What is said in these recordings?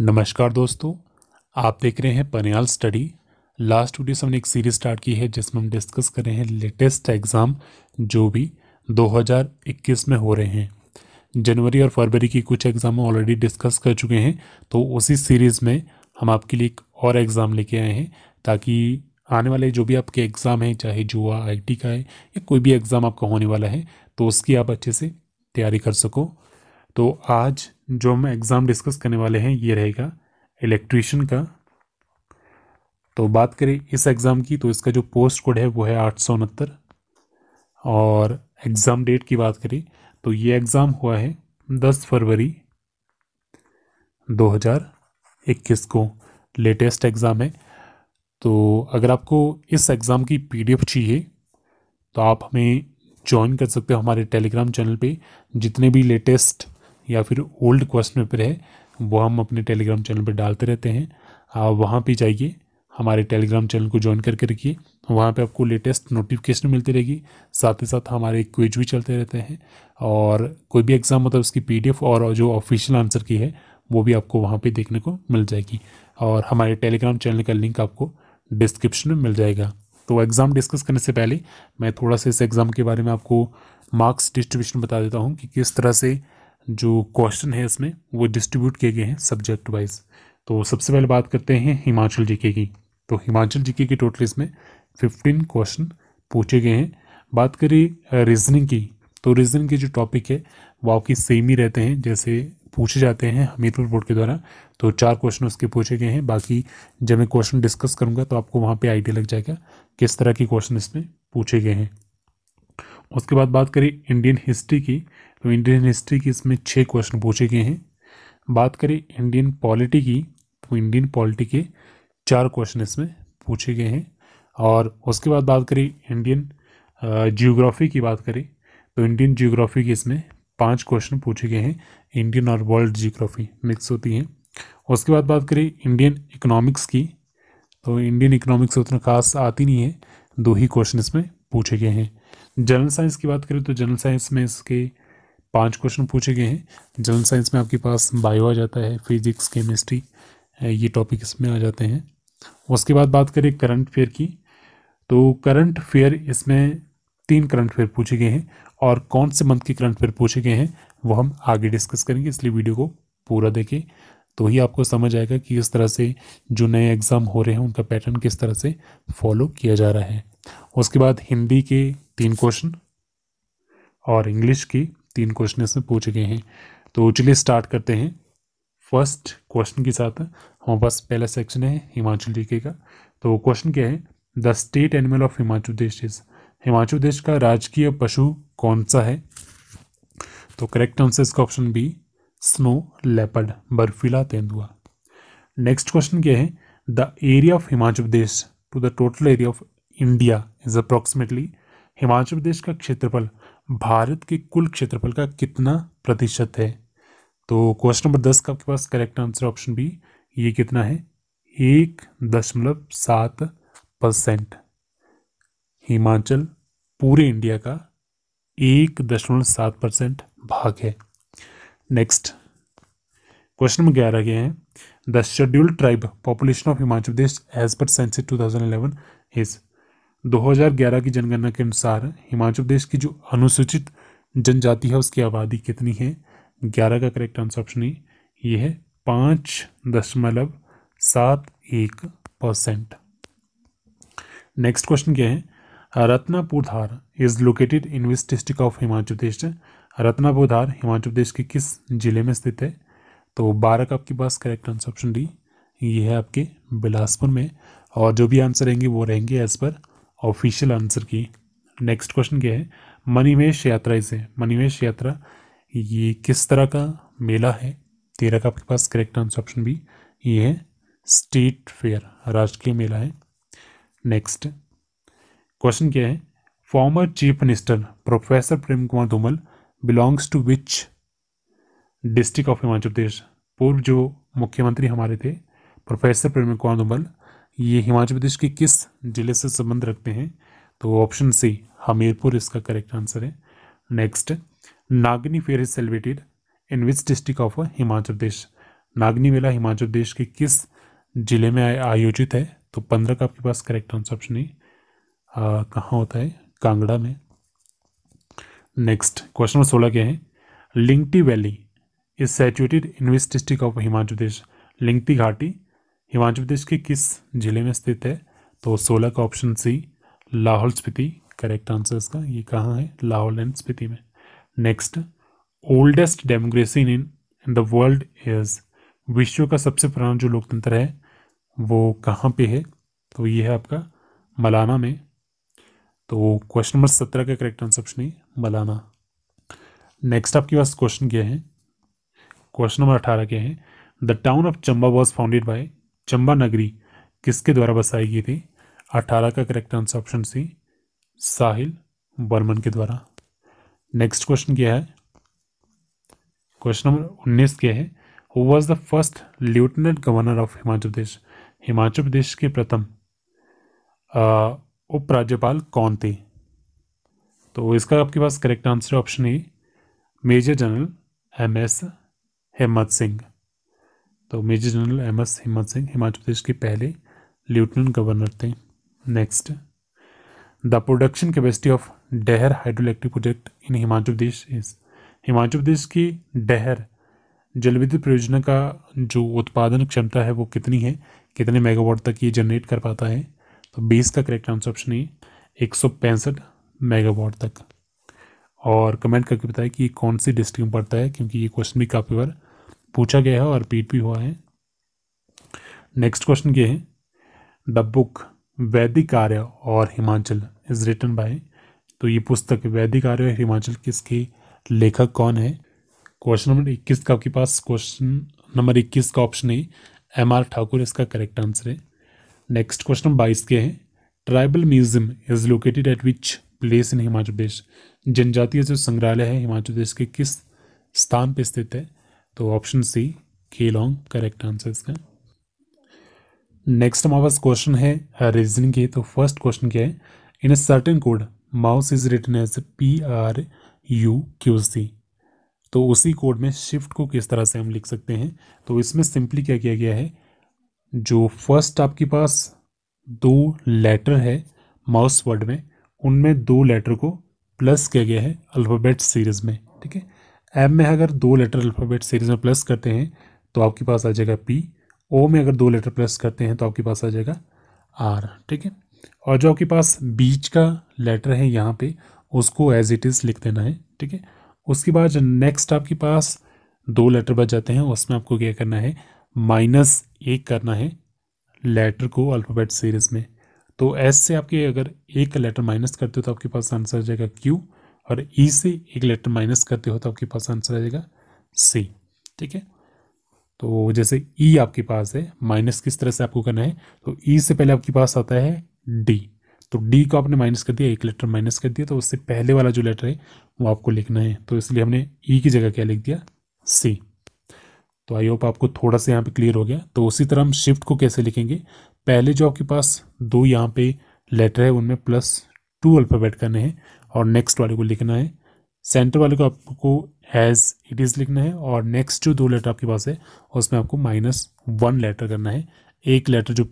नमस्कार दोस्तों आप देख रहे हैं पनियाल स्टडी लास्ट वीडियो से हमने एक सीरीज स्टार्ट की है जिसमें हम डिस्कस कर रहे हैं लेटेस्ट एग्ज़ाम जो भी 2021 में हो रहे हैं जनवरी और फरवरी की कुछ एग्ज़ाम ऑलरेडी डिस्कस कर चुके हैं तो उसी सीरीज़ में हम आपके लिए एक और एग्ज़ाम लेके आए हैं ताकि आने वाले जो भी आपके एग्ज़ाम हैं चाहे जुआ आई का है या कोई भी एग्ज़ाम आपका होने वाला है तो उसकी आप अच्छे से तैयारी कर सको तो आज जो हम एग्ज़ाम डिस्कस करने वाले हैं ये रहेगा इलेक्ट्रीशियन का तो बात करें इस एग्ज़ाम की तो इसका जो पोस्ट कोड है वो है आठ सौ उनहत्तर और एग्ज़ाम डेट की बात करें तो ये एग्ज़ाम हुआ है दस फरवरी दो हज़ार इक्कीस को लेटेस्ट एग्ज़ाम है तो अगर आपको इस एग्ज़ाम की पीडीएफ चाहिए तो आप हमें ज्वाइन कर सकते हो हमारे टेलीग्राम चैनल पे जितने भी लेटेस्ट या फिर ओल्ड क्वेश्चन पेपर है वो हम अपने टेलीग्राम चैनल पर डालते रहते हैं आप वहाँ पर जाइए हमारे टेलीग्राम चैनल को ज्वाइन करके रखिए वहाँ पे आपको लेटेस्ट नोटिफिकेशन मिलती रहेगी साथ ही साथ हमारे क्विज भी चलते रहते हैं और कोई भी एग्ज़ाम होता मतलब है उसकी पीडीएफ और जो ऑफिशियल आंसर की है वो भी आपको वहाँ पे देखने को मिल जाएगी और हमारे टेलीग्राम चैनल का लिंक आपको डिस्क्रिप्शन में मिल जाएगा तो एग्ज़ाम डिस्कस करने से पहले मैं थोड़ा सा इस एग्ज़ाम के बारे में आपको मार्क्स डिस्ट्रीब्यूशन बता देता हूँ कि किस तरह से जो क्वेश्चन है इसमें वो डिस्ट्रीब्यूट किए गए हैं सब्जेक्ट वाइज तो सबसे पहले बात करते हैं हिमाचल जीके की तो हिमाचल जीके की टोटल इसमें फिफ्टीन क्वेश्चन पूछे गए हैं बात करें रीजनिंग की तो रीजनिंग के जो टॉपिक है वो आपकी सेम ही रहते हैं जैसे पूछे जाते हैं हमीरपुर बोर्ड के द्वारा तो चार क्वेश्चन उसके पूछे गए हैं बाकी जब मैं क्वेश्चन डिस्कस करूँगा तो आपको वहाँ पे आइडिया लग जाएगा किस तरह के क्वेश्चन इसमें पूछे गए हैं उसके बाद बात करें इंडियन हिस्ट्री की तो इंडियन हिस्ट्री की इसमें छः क्वेश्चन पूछे गए हैं बात करें इंडियन पॉलिटी की तो इंडियन पॉलिटी के चार क्वेश्चन इसमें पूछे गए हैं और उसके बाद बात करें इंडियन जियोग्राफी की बात करें तो इंडियन जियोग्राफी के इसमें पांच क्वेश्चन पूछे गए हैं इंडियन और वर्ल्ड जियोग्राफी मिक्स होती है उसके बाद बात करें इंडियन इकोनॉमिक्स की तो इंडियन इकोनॉमिक्स उतना खास आती नहीं है दो ही क्वेश्चन इसमें पूछे गए हैं जनरल साइंस की बात करें तो जनरल साइंस में इसके पांच क्वेश्चन पूछे गए हैं जनरल साइंस में आपके पास बायो आ जाता है फिजिक्स केमिस्ट्री ये टॉपिक इसमें आ जाते हैं उसके बाद बात करें करंट फेयर की तो करंट फेयर इसमें तीन करंट फेयर पूछे गए हैं और कौन से मंथ के करंट फेयर पूछे गए हैं वो हम आगे डिस्कस करेंगे इसलिए वीडियो को पूरा देखें तो ही आपको समझ आएगा कि इस तरह से जो नए एग्ज़ाम हो रहे हैं उनका पैटर्न किस तरह से फॉलो किया जा रहा है उसके बाद हिंदी के तीन क्वेश्चन और इंग्लिश की तीन क्वेश्चन इसमें पूछे गए हैं तो चलिए स्टार्ट करते हैं फर्स्ट क्वेश्चन के साथ हमारे पास पहला सेक्शन है हिमाचल जीके का तो क्वेश्चन क्या है the state animal of Himachal Pradesh is Himachal Pradesh का राजकीय पशु कौन सा है तो करेक्ट आंसर इसका ऑप्शन बी स्नो लेपर्ड बर्फीला तेंदुआ नेक्स्ट क्वेश्चन क्या है the area of Himachal Pradesh to the total area of India is approximately Himachal Pradesh का क्षेत्रफल भारत के कुल क्षेत्रफल का कितना प्रतिशत है तो क्वेश्चन नंबर दस का आपके पास करेक्ट आंसर ऑप्शन बी ये कितना है एक दशमलव सात परसेंट हिमाचल पूरे इंडिया का एक दशमलव सात परसेंट भाग है नेक्स्ट क्वेश्चन नंबर ग्यारह के हैं the scheduled tribe population of Himachal Pradesh as per census eleven is 2011 की जनगणना के अनुसार हिमाचल प्रदेश की जो अनुसूचित जनजाति है उसकी आबादी कितनी है ग्यारह का करेक्ट आंसर ऑप्शन ए ये है पाँच दशमलव सात एक परसेंट नेक्स्ट क्वेश्चन क्या है Ratnapur Dhar is located in which district of Himachal Pradesh Ratnapur Dhar Himachal Pradesh के किस जिले में स्थित है तो बारह का आपके पास करेक्ट आंसर ऑप्शन डी ये है आपके बिलासपुर में और जो भी आंसर रहेंगे वो रहेंगे as per official answer key next question क्या है मनीमेश यात्रा इसे मनीमेश यात्रा ये किस तरह का मेला है तेरह का आपके पास करेक्ट आंसर ऑप्शन भी ये है स्टेट फेयर राष्ट्रीय मेला है नेक्स्ट क्वेश्चन क्या है former chief minister professor Prem Kumar Dhumal belongs to which district of Himachal Pradesh पूर्व जो मुख्यमंत्री हमारे थे प्रोफेसर प्रेम कुमार धूमल ये हिमाचल प्रदेश के किस जिले से संबंध रखते हैं तो ऑप्शन सी हमीरपुर इसका करेक्ट आंसर है next Nagni fair is celebrated in which district of Himachal Pradesh Nagni मेला हिमाचल प्रदेश के किस जिले में आयोजित है तो पंद्रह का आपके पास करेक्ट आंसर ऑप्शन है कहाँ होता है कांगड़ा में नेक्स्ट क्वेश्चन नंबर सोलह क्या है Lingti valley is situated in which district of Himachal Pradesh Lingti घाटी हिमाचल प्रदेश के किस जिले में स्थित है तो सोलह का option C Lahaul Spiti correct answer इसका ये कहाँ है लाहौल एंड स्पीति में next oldest democracy in in the world is विश्व का सबसे पुराना जो लोकतंत्र है वो कहाँ पे है तो ये है आपका मलाना में तो क्वेश्चन नंबर सत्रह का करेक्ट आंसर ऑप्शन है मलाना नेक्स्ट आपके पास क्वेश्चन क्या है क्वेश्चन नंबर अठारह के हैं the town of Chamba was founded by Chamba नगरी किसके द्वारा बसाई गई थी अठारह का correct answer option C Sahil Barman के द्वारा नेक्स्ट क्वेश्चन क्या है क्वेश्चन नंबर उन्नीस क्या है who was the first lieutenant governor of Himachal Pradesh Himachal Pradesh के प्रथम उपराज्यपाल कौन थे तो इसका आपके पास correct answer option A major general M S Hemant Singh तो मेजर जनरल एम एस हिम्मत सिंह हिमाचल प्रदेश के पहले लेफ्टिनेंट गवर्नर थे next the production capacity of Dehar hydroelectric project in Himachal Pradesh is Himachal Pradesh की डहर जलविद्युत परियोजना का जो उत्पादन क्षमता है वो कितनी है कितने मेगावाट तक ये जनरेट कर पाता है तो बीस का करेक्ट आंसर ऑप्शन है एक सौ पैंसठ मेगावाट तक और कमेंट करके बताएं कि कौन सी डिस्ट्रिक्ट में पड़ता है क्योंकि ये क्वेश्चन भी काफ़ी बार पूछा गया है और रिपीट भी हुआ है नेक्स्ट क्वेश्चन ये है द बुक वैदिक आर्य और हिमाचल इज रिटन बाय तो ये पुस्तक वैदिक आर्य और हिमाचल किसकी लेखक कौन है क्वेश्चन नंबर इक्कीस का आपके पास क्वेश्चन नंबर इक्कीस का ऑप्शन है एम आर ठाकुर इसका करेक्ट आंसर है नेक्स्ट क्वेश्चन नंबर बाईस के है tribal museum is located at which place in Himachal Pradesh जनजातीय जो संग्रहालय है हिमाचल प्रदेश के किस स्थान पर स्थित है तो option C Keylong correct answer इसका नेक्स्ट हमारे पास क्वेश्चन है रीजनिंग के तो फर्स्ट क्वेश्चन क्या है in a certain code mouse is written as P R U Q C तो उसी कोड में शिफ्ट को किस तरह से हम लिख सकते हैं तो इसमें सिंपली क्या किया गया है जो फर्स्ट आपके पास दो लेटर है माउस वर्ड में उनमें दो लेटर को प्लस किया गया है अल्फ़ाबेट सीरीज़ में ठीक है एम में अगर दो लेटर अल्फ़ाबेट सीरीज में प्लस करते हैं तो आपके पास आ जाएगा पी ओ में अगर दो लेटर प्लस करते हैं तो आपके पास आ जाएगा आर ठीक है और जो आपके पास बीच का लेटर है यहाँ पे उसको एज इट इज़ लिख देना है ठीक है उसके बाद नेक्स्ट आपके पास दो लेटर बच जाते हैं उसमें आपको क्या करना है माइनस एक करना है लेटर को अल्फ़ाबेट सीरीज़ में तो एस से आपके अगर एक का लेटर माइनस करते हो तो आपके पास आंसर आ जाएगा क्यू और ई e से एक लेटर माइनस करते हो तो आपके पास आंसर आ जाएगा सी ठीक है तो जैसे ई e आपके पास है माइनस किस तरह से आपको करना है तो ई e से पहले आपके पास आता है डी तो डी को आपने माइनस कर दिया एक लेटर माइनस कर दिया तो उससे पहले वाला जो लेटर है वो आपको लिखना है तो इसलिए हमने ई की जगह क्या लिख दिया सी तो आई होप आपको थोड़ा सा यहाँ पे क्लियर हो गया तो उसी तरह हम शिफ्ट को कैसे लिखेंगे पहले जो आपके पास दो यहाँ पे लेटर है उनमें प्लस टू अल्फ़ाबेट करने हैं और नेक्स्ट वाले को लिखना है सेंटर वाले को आपको हैज़ इट इज़ लिखना है और नेक्स्ट जो दो लेटर आपके पास है उसमें आपको माइनस वन लेटर करना है एक लेटर जो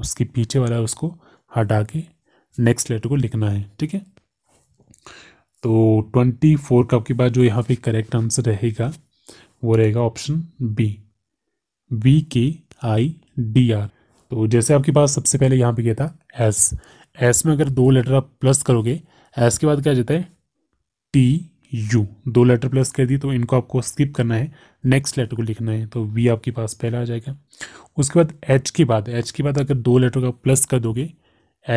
उसके पीछे वाला है उसको हटा के नेक्स्ट लेटर को लिखना है ठीक है तो ट्वेंटी फोर का आपके पास जो यहाँ पे करेक्ट आंसर रहेगा वो रहेगा ऑप्शन बी बी के आई डी आर तो जैसे आपके पास सबसे पहले यहाँ पे किया था एस एस में अगर दो लेटर आप प्लस करोगे एस uh, के बाद क्या जाता है टी यू दो लेटर प्लस कर दिए तो इनको आपको स्किप करना है नेक्स्ट लेटर को लिखना है तो वी आपके पास पहला आ जाएगा उसके बाद एच के बाद एच के बाद अगर दो लेटर का प्लस कर दोगे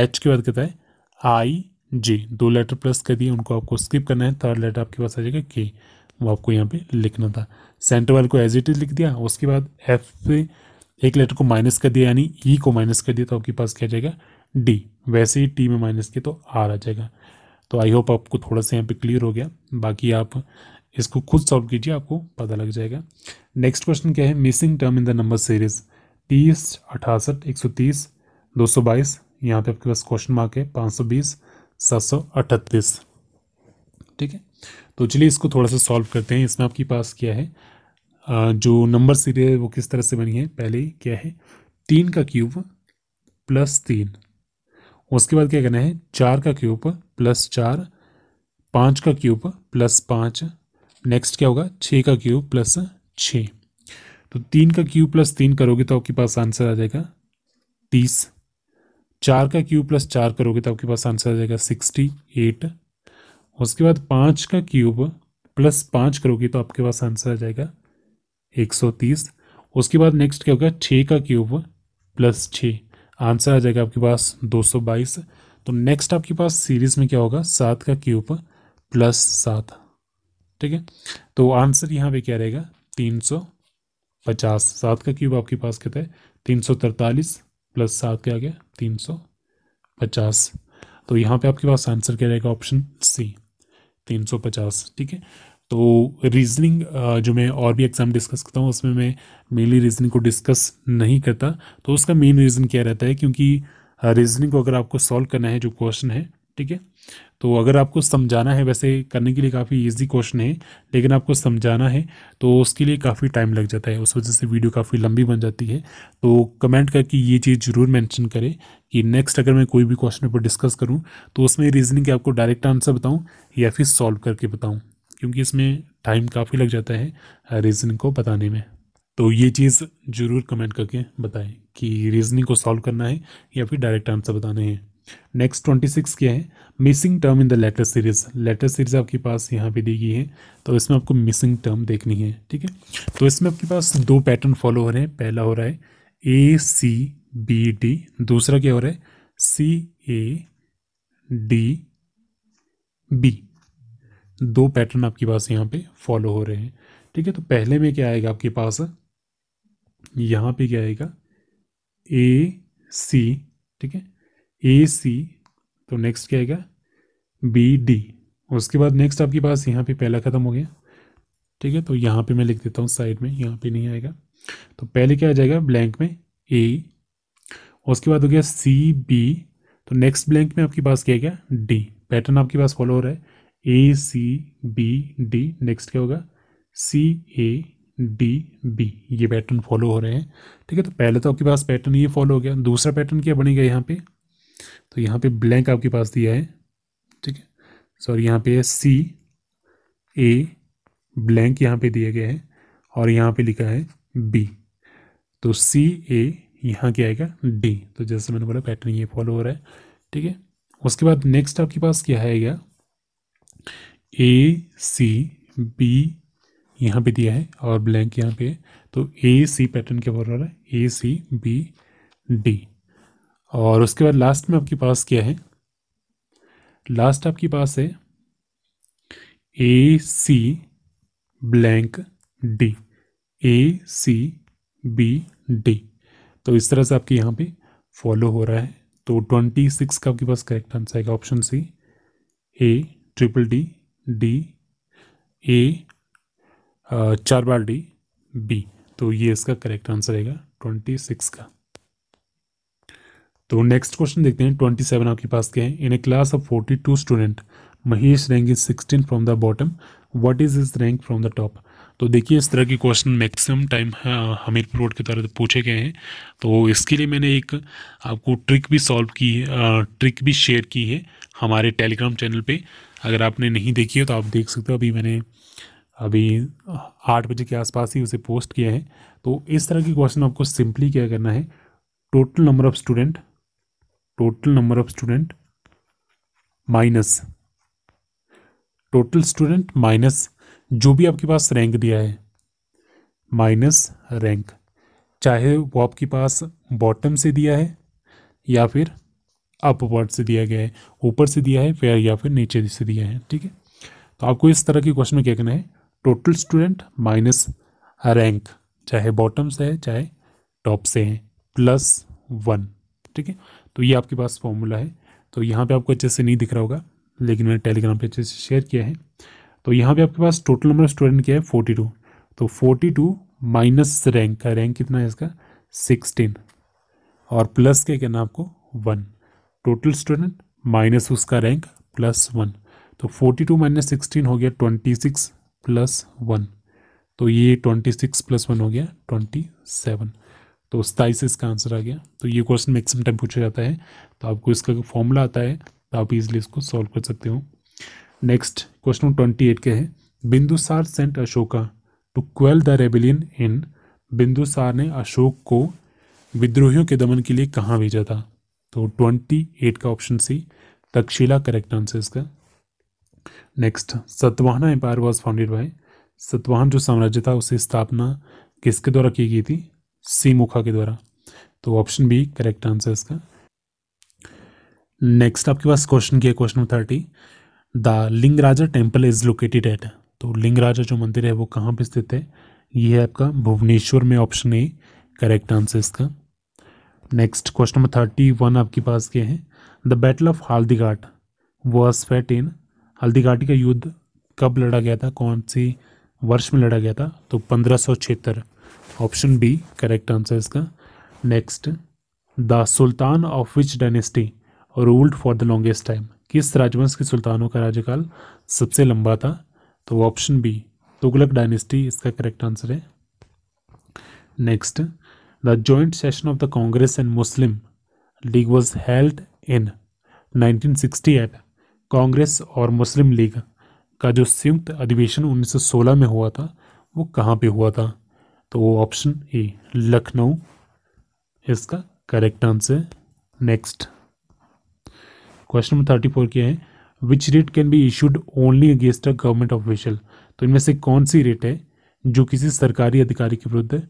एच के बाद कहता है आई जे दो लेटर प्लस कर दिए उनको आपको स्किप करना है थर्ड लेटर आपके पास आ जाएगा के वो आपको यहाँ पे लिखना था सेंटर वाले को एज इट इज लिख दिया उसके बाद एफ से एक लेटर को माइनस कर दिया यानी ई e को माइनस कर दिया तो आपके पास क्या जाएगा डी वैसे ही टी में माइनस किया तो आर आ जाएगा तो आई होप आपको थोड़ा सा यहाँ पे क्लियर हो गया बाकी आप इसको खुद सॉल्व कीजिए आपको पता लग जाएगा नेक्स्ट क्वेश्चन क्या है missing term in the number series तीस अठासठ एक सौ तीस दो सौ बाईस यहाँ पे आपके पास क्वेश्चन मार्क है पाँच सौ बीस सात सौ अठतीस ठीक है तो चलिए इसको थोड़ा सा सॉल्व करते हैं इसमें आपके पास क्या है जो नंबर सीरीज है वो किस तरह से बनी है पहले क्या है तीन का क्यूब प्लस तीन उसके बाद क्या करना है चार का क्यूब प्लस चार पाँच का क्यूब प्लस पाँच नेक्स्ट क्या होगा छः का क्यूब प्लस छः तो तीन का क्यूब प्लस तीन करोगे तो आपके पास आंसर आ जाएगा तीस चार का क्यूब प्लस चार करोगे तो आपके पास आंसर आ जाएगा सिक्सटी एट उसके बाद पाँच का क्यूब प्लस पाँच करोगे तो आपके पास आंसर आ जाएगा एक सौ तीस उसके बाद नेक्स्ट क्या होगा छः का क्यूब प्लस छः आंसर आ जाएगा आपके पास 222 तो नेक्स्ट आपके पास सीरीज में क्या होगा सात का क्यूब प्लस सात ठीक है तो आंसर यहाँ पे क्या रहेगा तीन सौ पचास सात का क्यूब आपके पास कहता है तीन सौ तरतालीस प्लस सात क्या आ गया तीन सौ पचास तो यहाँ पे आपके पास आंसर क्या रहेगा ऑप्शन सी तीन सौ पचास ठीक है तो रीजनिंग uh, जो मैं और भी एग्ज़ाम डिस्कस करता हूँ उसमें मैं मेनली रीजनिंग को डिस्कस नहीं करता तो उसका मेन रीज़न क्या रहता है क्योंकि रीजनिंग uh, को अगर आपको सॉल्व करना है जो क्वेश्चन है ठीक है तो अगर आपको समझाना है वैसे करने के लिए काफ़ी इजी क्वेश्चन है लेकिन आपको समझाना है तो उसके लिए काफ़ी टाइम लग जाता है उस वजह से वीडियो काफ़ी लंबी बन जाती है तो कमेंट करके ये चीज़ ज़रूर मेंशन करें कि नेक्स्ट अगर मैं कोई भी क्वेश्चन पर डिस्कस करूँ तो उसमें रीजनिंग के आपको डायरेक्ट आंसर बताऊँ या फिर सॉल्व करके बताऊँ क्योंकि इसमें टाइम काफ़ी लग जाता है रीज़निंग को बताने में तो ये चीज़ ज़रूर कमेंट करके बताएं कि रीज़निंग को सॉल्व करना है या फिर डायरेक्ट आंसर बताने हैं नेक्स्ट ट्वेंटी सिक्स क्या है missing term in the letter series letter series आपके पास यहाँ पे दी गई है तो इसमें आपको मिसिंग टर्म देखनी है ठीक है तो इसमें आपके पास दो पैटर्न फॉलो हो रहे हैं पहला हो रहा है ए सी बी डी दूसरा क्या हो रहा है सी ए डी बी दो पैटर्न आपके पास यहाँ पे फॉलो हो रहे हैं ठीक है तो पहले में क्या आएगा आपके पास यहाँ पे क्या आएगा ए सी ठीक है ए सी तो नेक्स्ट क्या आएगा बी डी उसके बाद नेक्स्ट आपके पास यहाँ पे पहला ख़त्म हो गया ठीक है तो यहाँ पे मैं लिख देता हूँ साइड में यहाँ पे नहीं आएगा तो पहले क्या आ जाएगा ब्लैंक में ए उसके बाद हो गया सी बी तो नेक्स्ट ब्लैंक में आपके पास क्या गया डी पैटर्न आपके पास फॉलो हो रहा है A C B D next क्या होगा सी ए डी बी ये पैटर्न फॉलो हो रहे हैं ठीक है तो पहले तो आपके पास पैटर्न ये फॉलो हो गया दूसरा पैटर्न क्या बनेगा यहाँ पे तो यहाँ पे ब्लैंक आपके पास दिया है ठीक है सॉरी यहाँ पे है सी ए ब्लैंक यहाँ पे दिया गया है और यहाँ पे लिखा है बी तो सी ए यहाँ क्या आएगा डी तो जैसे मैंने बोला पैटर्न ये फॉलो हो रहा है ठीक है उसके बाद नेक्स्ट आपके पास क्या आएगा ए सी बी यहाँ पे दिया है और ब्लैंक यहाँ पे तो ए सी पैटर्न क्या बोल रहा है ए सी बी डी और उसके बाद लास्ट में आपके पास क्या है लास्ट आपके पास है A C blank D A C B D तो इस तरह से आपके यहाँ पे फॉलो हो रहा है तो ट्वेंटी सिक्स का आपके पास करेक्ट आंसर आएगा option C A triple D D A चार बार डी बी तो ये इसका करेक्ट आंसर रहेगा ट्वेंटी सिक्स का तो नेक्स्ट क्वेश्चन देखते हैं ट्वेंटी सेवन आपके पास क्या है in a class of forty two student Mahesh rank is sixteen from the bottom what is is rank from the top तो देखिए इस तरह के question maximum time Hamirpur road के तरह पूछे गए हैं तो इसके लिए मैंने एक आपको ट्रिक भी सॉल्व की है ट्रिक भी शेयर की है हमारे टेलीग्राम चैनल पे अगर आपने नहीं देखी हो तो आप देख सकते हो अभी मैंने अभी आठ बजे के आसपास ही उसे पोस्ट किया है तो इस तरह के क्वेश्चन आपको सिंपली क्या करना है total number of student total number of student minus total student minus जो भी आपके पास रैंक दिया है माइनस रैंक चाहे वो आपके पास बॉटम से दिया है या फिर अपवर्ड से दिया गया है ऊपर से दिया है फिर या फिर नीचे से दिया है ठीक है तो आपको इस तरह के क्वेश्चन में क्या करना है टोटल स्टूडेंट माइनस रैंक चाहे बॉटम से है चाहे टॉप से है प्लस वन ठीक है तो ये आपके पास फॉर्मूला है तो यहाँ पे आपको अच्छे से नहीं दिख रहा होगा लेकिन मैंने टेलीग्राम पे अच्छे से शेयर किया है तो यहाँ पे आपके पास टोटल नंबर स्टूडेंट क्या है फोर्टी टू तो फोर्टी टू माइनस रैंक का रैंक कितना है इसका सिक्सटीन और प्लस क्या करना आपको वन टोटल स्टूडेंट माइनस उसका रैंक प्लस वन तो फोर्टी टू माइनस सिक्सटीन हो गया ट्वेंटी सिक्स प्लस वन तो ये ट्वेंटी सिक्स प्लस वन हो गया ट्वेंटी सेवन तो सताईस इसका आंसर आ गया तो ये क्वेश्चन मैक्सिमम टाइम पूछा जाता है तो आपको इसका फॉर्मूला आता है तो आप इजिली इसको सॉल्व कर सकते हो नेक्स्ट क्वेश्चन ट्वेंटी एट क्या है Bindusar sent Ashoka to quell the rebellion in Bindusar ने अशोक को विद्रोहियों के दमन के लिए कहाँ भेजा था तो ट्वेंटी एट का option C Takshashila correct answer इसका next Satavahana empire was founded by Satavahana जो साम्राज्य था उसकी स्थापना किसके द्वारा की गई थी सीमुखा के द्वारा तो ऑप्शन बी करेक्ट आंसर इसका नेक्स्ट आपके पास क्वेश्चन किया question number thirty the Lingaraja temple is located at तो लिंगराजा जो मंदिर है वो कहाँ पर स्थित है ये है आपका भुवनेश्वर में ऑप्शन ए करेक्ट आंसर इसका next question number thirty one आपके पास के हैं the battle of Haldighat was fought in Haldighati का युद्ध कब लड़ा गया था कौन सी वर्ष में लड़ा गया था तो पंद्रह सौ छिहत्तर ऑप्शन बी करेक्ट आंसर इसका next the sultan of which dynasty ruled for the longest time किस राजवंश के सुल्तानों का राज्यकाल सबसे लंबा था तो ऑप्शन बी तुगलक डायनेस्टी इसका करेक्ट आंसर है next The joint session of the Congress and Muslim League was held in 1960 at Congress और मुस्लिम लीग का जो संयुक्त अधिवेशन 1916 में हुआ था वो कहाँ पे हुआ था तो वो ऑप्शन ए लखनऊ इसका correct answer next question number thirty four क्या है which writ can be issued only against a government official तो इनमें से कौन सी रेट है जो किसी सरकारी अधिकारी के विरुद्ध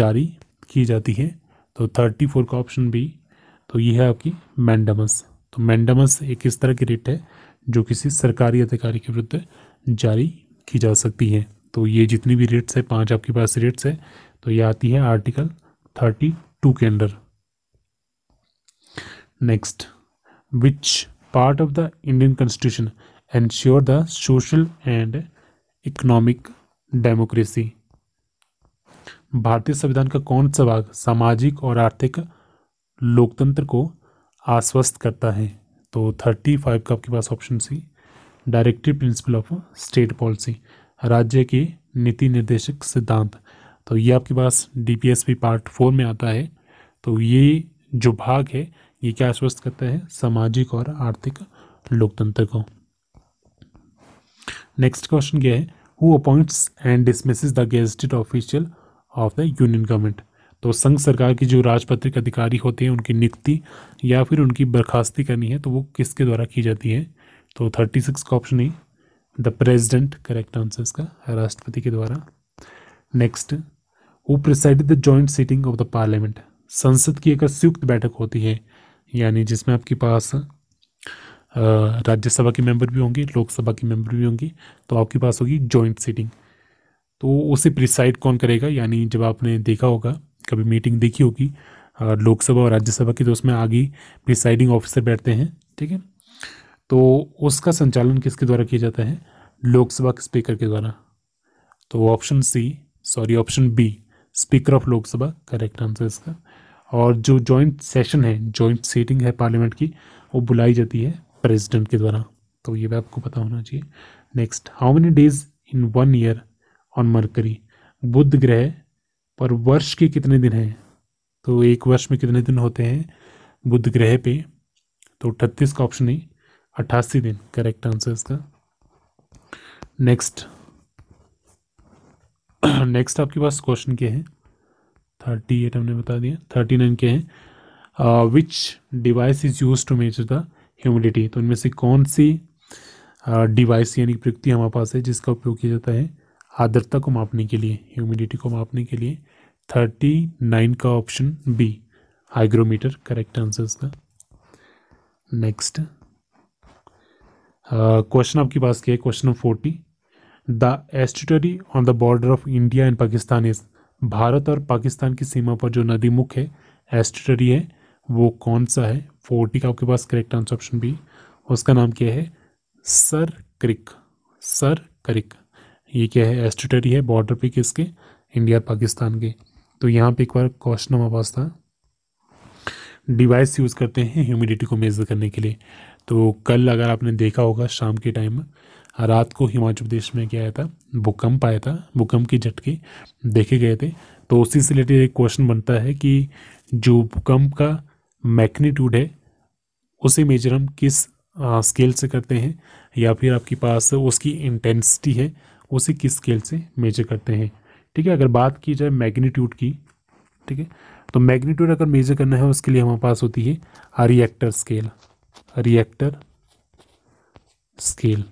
जारी की जाती है तो थर्टी फोर का ऑप्शन बी तो ये है आपकी मैंडमस तो मैंडमस एक इस तरह की रिट है जो किसी सरकारी अधिकारी के विरुद्ध जारी की जा सकती है तो ये जितनी भी रेट्स है पांच आपके पास रेट्स है तो ये आती है आर्टिकल थर्टी टू के under next which part of the Indian constitution ensure the social and economic democracy भारतीय संविधान का कौन सा भाग सामाजिक और आर्थिक लोकतंत्र को आश्वस्त करता है तो थर्टी फाइव का आपके पास option C directive principle of state policy राज्य के नीति निर्देशक सिद्धांत तो ये आपके पास डीपीएसपी पार्ट फोर में आता है तो ये जो भाग है ये क्या आश्वस्त करता है सामाजिक और आर्थिक लोकतंत्र को नेक्स्ट क्वेश्चन क्या है who appoints and dismiss the gazetted official of the union government तो संघ सरकार की जो राजपत्रिक अधिकारी होते हैं उनकी नियुक्ति या फिर उनकी बर्खास्ती करनी है तो वो किसके द्वारा की जाती है तो थर्टी सिक्स का option A the president correct answer इसका राष्ट्रपति के द्वारा नेक्स्ट वो presided the joint sitting of the parliament संसद की एक संयुक्त बैठक होती है यानी जिसमें आपके पास राज्यसभा के मेंबर भी होंगे लोकसभा के मेंबर भी होंगे तो आपके पास होगी जॉइंट सीटिंग तो उसे प्रिसाइड कौन करेगा यानी जब आपने देखा होगा कभी मीटिंग देखी होगी लोकसभा और राज्यसभा की तो उसमें आगे प्रिसाइडिंग ऑफिसर बैठते हैं ठीक है तो उसका संचालन किसके द्वारा किया जाता है लोकसभा के स्पीकर के द्वारा तो option C sorry option B speaker of Lok Sabha correct answer इसका और जो जॉइंट सेशन है जॉइंट सीटिंग है पार्लियामेंट की वो बुलाई जाती है प्रेसिडेंट के द्वारा तो ये भी आपको पता होना चाहिए next how many days in one year on Mercury बुध ग्रह पर वर्ष के कितने दिन हैं तो एक वर्ष में कितने दिन होते हैं बुध ग्रह पे तो अठतीस का ऑप्शन है अट्ठासी दिन करेक्ट आंसर इसका नेक्स्ट नेक्स्ट आपके पास क्वेश्चन क्या है थर्टी एट हमने बता दिया थर्टी नाइन क्या है which device is use to measure the humidity तो इनमें से कौन सी डिवाइस uh, यानी प्रयुक्ति हमारे पास है जिसका उपयोग किया जाता है आर्द्रता को मापने के लिए ह्यूमिडिटी को मापने के लिए थर्टी नाइन का option B hygrometer correct answer इसका नेक्स्ट क्वेश्चन uh, आपके पास क्या है question forty the estuary on the border of India and Pakistan is Bharat और पाकिस्तान की सीमा पर जो नदी मुख है एस्टरी है वो कौन सा है फोर्टी का आपके पास करेक्ट आंसर ऑप्शन बी उसका नाम क्या है सर क्रिक सर क्रिक ये क्या है एस्ट्रोटरी है बॉर्डर पे किसके इंडिया और पाकिस्तान के तो यहाँ पे एक बार क्वेश्चन हमारे पास था डिवाइस यूज़ करते हैं ह्यूमिडिटी को मेज़र करने के लिए तो कल अगर आपने देखा होगा शाम के टाइम में रात को हिमाचल प्रदेश में क्या आया था भूकंप आया था भूकंप के झटके देखे गए थे तो उसी से रिलेटेड एक क्वेश्चन बनता है कि जो भूकंप का मैग्नीट्यूड है उसे मेजर हम किस स्केल से करते हैं या फिर आपके पास उसकी इंटेंसिटी है उसे किस स्केल से मेजर करते हैं ठीक है अगर बात की जाए मैग्नीट्यूड की ठीक है तो मैग्नीट्यूड अगर मेजर करना है उसके लिए हमारे पास होती है रिएक्टर स्केल रिएक्टर स्केल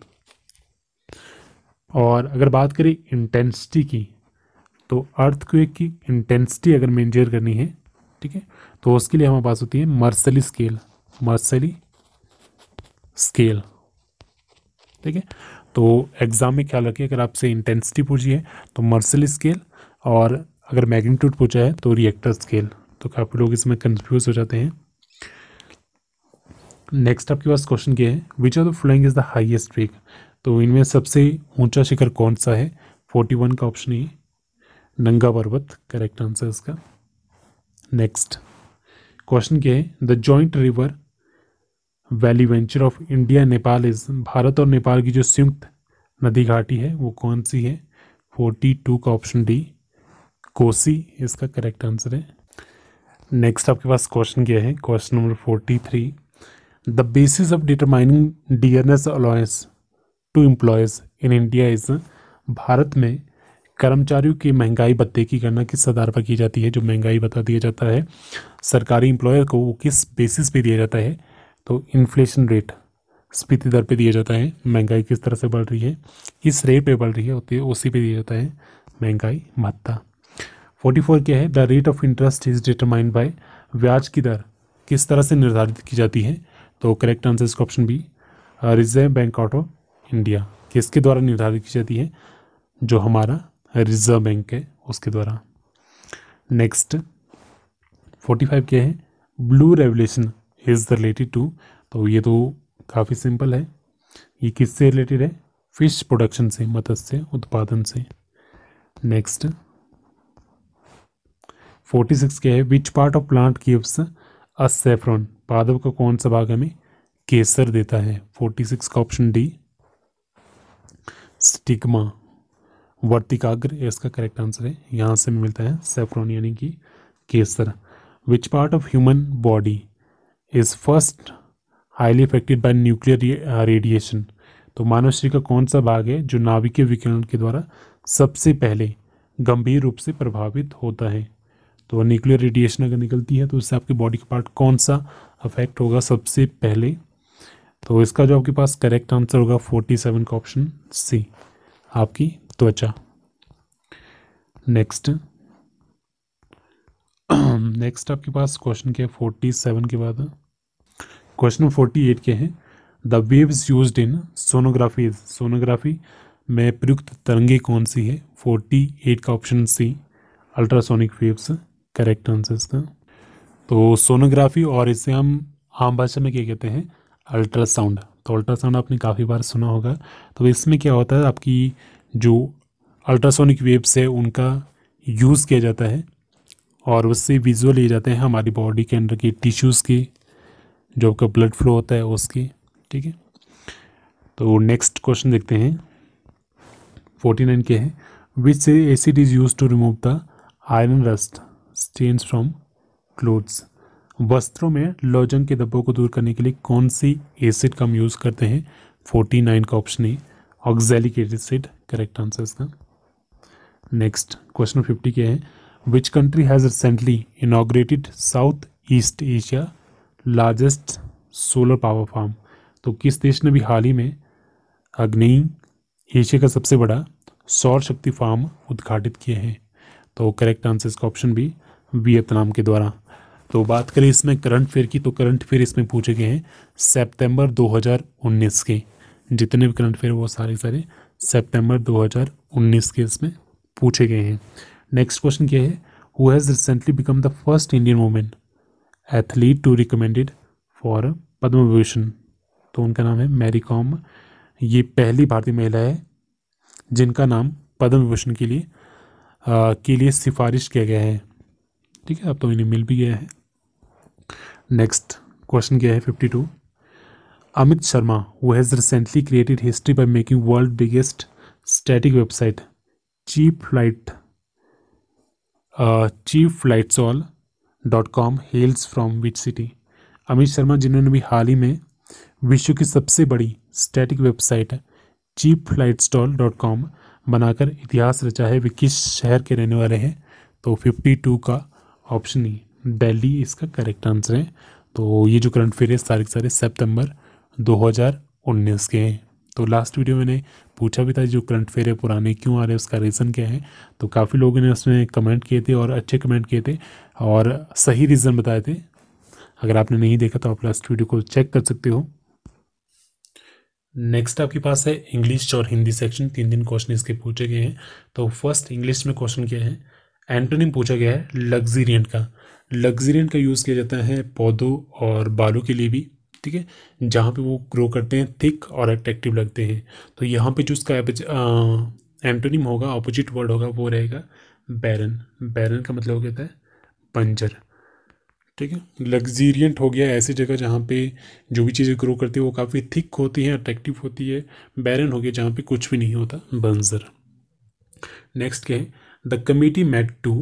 और अगर बात करें इंटेंसिटी की तो अर्थ की इंटेंसिटी अगर मेजर करनी है ठीक है तो उसके लिए हमारे पास होती है मर्सली स्केल मर्सली स्केल ठीक है तो एग्ज़ाम में ख्याल रखिए अगर आपसे इंटेंसिटी पूछी है तो मर्सल स्केल और अगर मैग्नीट्यूड पूछा है तो रिएक्टर स्केल तो काफ़ी लोग इसमें कन्फ्यूज़ हो जाते हैं नेक्स्ट आपके पास क्वेश्चन क्या है which of the following is the highest peak तो इनमें सबसे ऊंचा शिखर कौन सा है फोर्टी वन का ऑप्शन ही नंगा पर्वत करेक्ट आंसर इसका नेक्स्ट क्वेश्चन क्या है the joint river valley venture of India Nepal is Bharat और नेपाल की जो संयुक्त नदी घाटी है वो कौन सी है फोर्टी टू का ऑप्शन डी कोसी इसका करेक्ट आंसर है नेक्स्ट आपके पास क्वेश्चन क्या है question number forty three the basis of determining dearness allowance to employees in India is Bharat में कर्मचारियों की महंगाई भत्ते की गणना किस आधार पर की जाती है जो महंगाई बता दिया जाता है सरकारी एम्प्लॉयर को वो किस बेसिस पे दिया जाता है तो इन्फ्लेशन रेट स्पीति दर पे दिया जाता है महंगाई किस तरह से बढ़ रही है किस रेट पे बढ़ रही है होती है उसी पे दिया जाता है महंगाई भत्ता फोर्टी फोर क्या है the rate of interest is determined by ब्याज की दर किस तरह से निर्धारित की जाती है तो करेक्ट आंसर इसका option B Reserve Bank of India किसके द्वारा निर्धारित की जाती है जो हमारा रिजर्व बैंक है उसके द्वारा नेक्स्ट फोर्टी फाइव क्या है blue revolution is related to तो ये तो काफ़ी सिंपल है ये किससे रिलेटेड है फिश प्रोडक्शन से मत्स्य उत्पादन से नेक्स्ट फोर्टी सिक्स क्या है which part of plant gives a saffron पादप का कौन सा भाग हमें केसर देता है फोर्टी सिक्स का ऑप्शन डी स्टिग्मा वर्तिकाग्र इसका करेक्ट आंसर है यहाँ से मिलता है सेफ्रॉन यानी कि केसर which part of human body is first highly affected by nuclear radiation तो मानव शरीर का कौन सा भाग है जो नाभिकीय विकिरण के द्वारा सबसे पहले गंभीर रूप से प्रभावित होता है तो न्यूक्लियर रेडिएशन अगर निकलती है तो उससे आपके बॉडी का पार्ट कौन सा अफेक्ट होगा सबसे पहले तो इसका जो आपके पास करेक्ट आंसर होगा फोर्टी सेवन का ऑप्शन सी आपकी त्वचा नेक्स्ट नेक्स्ट आपके पास क्वेश्चन क्या है फोर्टी सेवन के बाद क्वेश्चन फोर्टी एट के हैं the waves use in sonography sonography में प्रयुक्त तरंगे कौन सी है फोर्टी एट का option C ultrasonic waves correct answer इसका तो सोनोग्राफी और इसे हम आम भाषा में क्या कहते हैं अल्ट्रासाउंड तो अल्ट्रासाउंड आपने काफ़ी बार सुना होगा तो इसमें क्या होता है आपकी जो अल्ट्रासोनिक वेव्स है उनका यूज़ किया जाता है और उससे विजुअल ले जाते हैं हमारी बॉडी के अंदर के टिश्यूज़ के जो आपका ब्लड फ्लो होता है उसकी ठीक है तो नेक्स्ट क्वेश्चन देखते हैं फोर्टी नाइन के है which acid is use to remove the iron rust stains from clothes वस्त्रों में लॉजंग के दब्बों को दूर करने के लिए कौन सी एसिड का हम यूज़ करते हैं फोर्टी नाइन का ऑप्शन है ऑक्जेलिक एसिड करेक्ट आंसर इसका नेक्स्ट क्वेश्चन फिफ्टी के है which country has recently inaugurated south east Asia largest solar power farm तो किस देश ने भी हाल ही में अग्नि एशिया का सबसे बड़ा सौर शक्ति फार्म उद्घाटित किए हैं तो करेक्ट आंसर इसका ऑप्शन भी वियतनाम के द्वारा तो बात करें इसमें करंट फेयर की तो करंट फेयर इसमें पूछे गए हैं सितंबर 2019 के जितने भी करंट फेयर वो सारे सारे सितंबर 2019 के इसमें पूछे गए हैं नेक्स्ट क्वेश्चन क्या है who has recently become the first Indian women athlete to recommended for Padma Vibhushan तो उनका नाम है मैरी कॉम ये पहली भारतीय महिला है जिनका नाम पद्म विभूषण के लिए आ, के लिए सिफारिश किया गया है ठीक है अब तो इन्हें मिल भी गया है नेक्स्ट क्वेश्चन क्या है फिफ्टी टू अमित शर्मा वो has recently created history by making world biggest static website cheap flight cheap flights all dot com hails from which city Amit Sharma जिन्होंने भी हाल ही में विश्व की सबसे बड़ी static website cheap flight stall dot com बनाकर इतिहास रचा है वे किस शहर के रहने वाले हैं तो फिफ्टी टू का ऑप्शन ही दिल्ली इसका करेक्ट आंसर है तो ये जो करंट अफेयर है सारे के सारे सितंबर 2019 के हैं तो लास्ट वीडियो मैंने पूछा भी था जो करंट फेयर है पुराने क्यों आ रहे हैं उसका रीज़न क्या है तो काफ़ी लोगों ने उसमें कमेंट किए थे और अच्छे कमेंट किए थे और सही रीज़न बताए थे अगर आपने नहीं देखा तो आप लास्ट वीडियो को चेक कर सकते हो नेक्स्ट आपके पास है इंग्लिश और हिंदी सेक्शन तीन तीन क्वेश्चन इसके पूछे गए हैं तो फर्स्ट इंग्लिश में क्वेश्चन क्या है एंटोनिम पूछा गया है लग्जीरियंट का लग्जीरियंट का यूज़ किया जाता है पौधों और बालों के लिए भी ठीक है जहाँ पे वो ग्रो करते हैं थिक और अट्रैक्टिव लगते हैं तो यहाँ पे जो उसका एंटोनिम होगा ऑपोजिट वर्ड होगा वो रहेगा बैरन बैरन का मतलब क्या होता है बंजर ठीक है लग्जीरियंट हो गया ऐसी जगह जहाँ पे जो भी चीज़ें ग्रो करती है वो काफ़ी थिक होती हैं अट्रैक्टिव होती है बैरन हो गया जहाँ पे कुछ भी नहीं होता बंजर नेक्स्ट क्या है the committee met to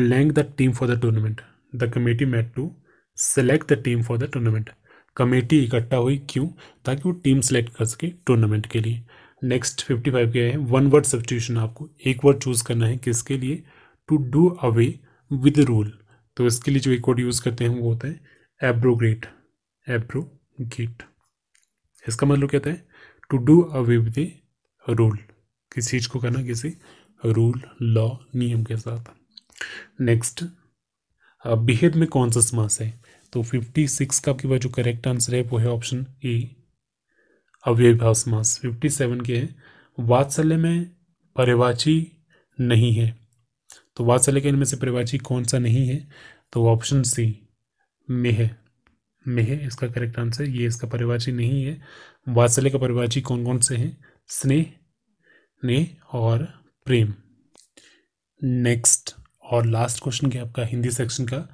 blank the team for the tournament the committee met to select the team for the tournament committee इकट्ठा हुई क्यों ताकि वो टीम सेलेक्ट कर सके टूर्नामेंट के लिए नेक्स्ट फिफ्टी फाइव क्या है वन वर्ड सब्सटीट्यूशन आपको एक वर्ड चूज़ करना है किसके लिए to do away with rule तो इसके लिए जो एक वर्ड यूज़ करते हैं वो होता है एब्रोग्रेट एब्रोगेट इसका मतलब क्या है to do away with rule किसी चीज़ को करना किसी रूल लॉ नियम के साथ नेक्स्ट बिहेद में कौन सा समास है तो 56 का आपके पास जो करेक्ट आंसर है वो है ऑप्शन ए अव्ययभाव समास 57 के है वात्सल्य में परिवाची नहीं है तो वात्सल्य के इनमें से परिवाची कौन सा नहीं है तो ऑप्शन सी मेह मेह इसका करेक्ट आंसर ये इसका परिवाची नहीं है वात्सल्य का परिवाची कौन कौन से हैं स्नेह ने और प्रेम नेक्स्ट और लास्ट क्वेश्चन क्या आपका हिंदी सेक्शन का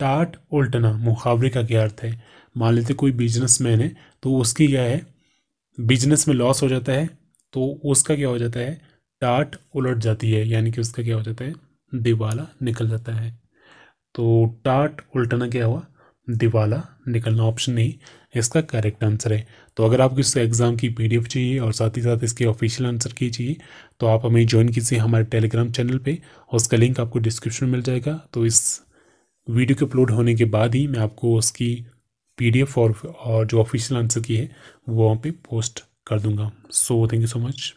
टाट उल्टना मुहावरे का क्या अर्थ है मान लेते कोई बिजनेसमैन है तो उसकी क्या है बिजनेस में लॉस हो जाता है तो उसका क्या हो जाता है टाट उलट जाती है यानी कि उसका क्या हो जाता है दिवाला निकल जाता है तो टाट उल्टना क्या हुआ दिवाला निकलना ऑप्शन नहीं इसका करेक्ट आंसर है तो अगर आपको इस एग्ज़ाम की पीडीएफ चाहिए और साथ ही साथ इसके ऑफिशियल आंसर की चाहिए तो आप हमें ज्वाइन कीजिए हमारे टेलीग्राम चैनल पे उसका लिंक आपको डिस्क्रिप्शन मिल जाएगा तो इस वीडियो के अपलोड होने के बाद ही मैं आपको उसकी पीडीएफ और और जो ऑफिशियल आंसर की है वो वहाँ पे पोस्ट कर दूंगा so thank you so much